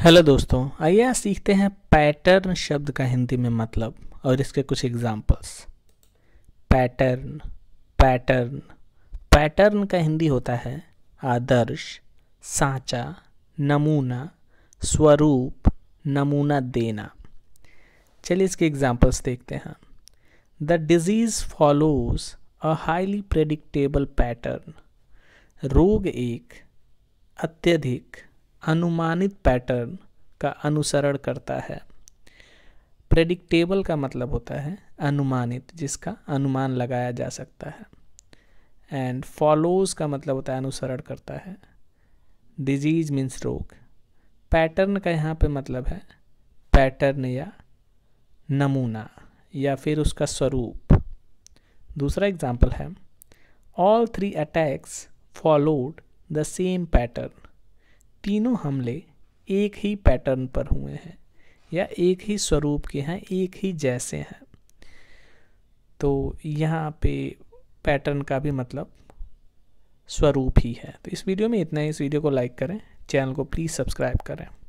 hello दोस्तों आइए आज सीखते हैं पैटर्न शब्द का हिंदी में मतलब और इसके कुछ एग्जाम्पल्स पैटर्न पैटर्न पैटर्न का हिंदी होता है आदर्श सांचा नमूना स्वरूप नमूना देना चलिए इसके एग्जाम्पल्स देखते हैं the disease follows a highly predictable pattern रोग एक अत्यधिक अनुमानित पैटर्न का अनुसरण करता है प्रेडिक्टेबल का मतलब होता है अनुमानित जिसका अनुमान लगाया जा सकता है एंड फॉलोज का मतलब होता है अनुसरण करता है डिजीज मीन्स रोग पैटर्न का यहाँ पे मतलब है पैटर्न या नमूना या फिर उसका स्वरूप दूसरा एग्जाम्पल है all three attacks followed the same pattern तीनों हमले एक ही पैटर्न पर हुए हैं या एक ही स्वरूप के हैं एक ही जैसे हैं तो यहाँ पे पैटर्न का भी मतलब स्वरूप ही है तो इस वीडियो में इतना ही इस वीडियो को लाइक करें चैनल को प्लीज़ सब्सक्राइब करें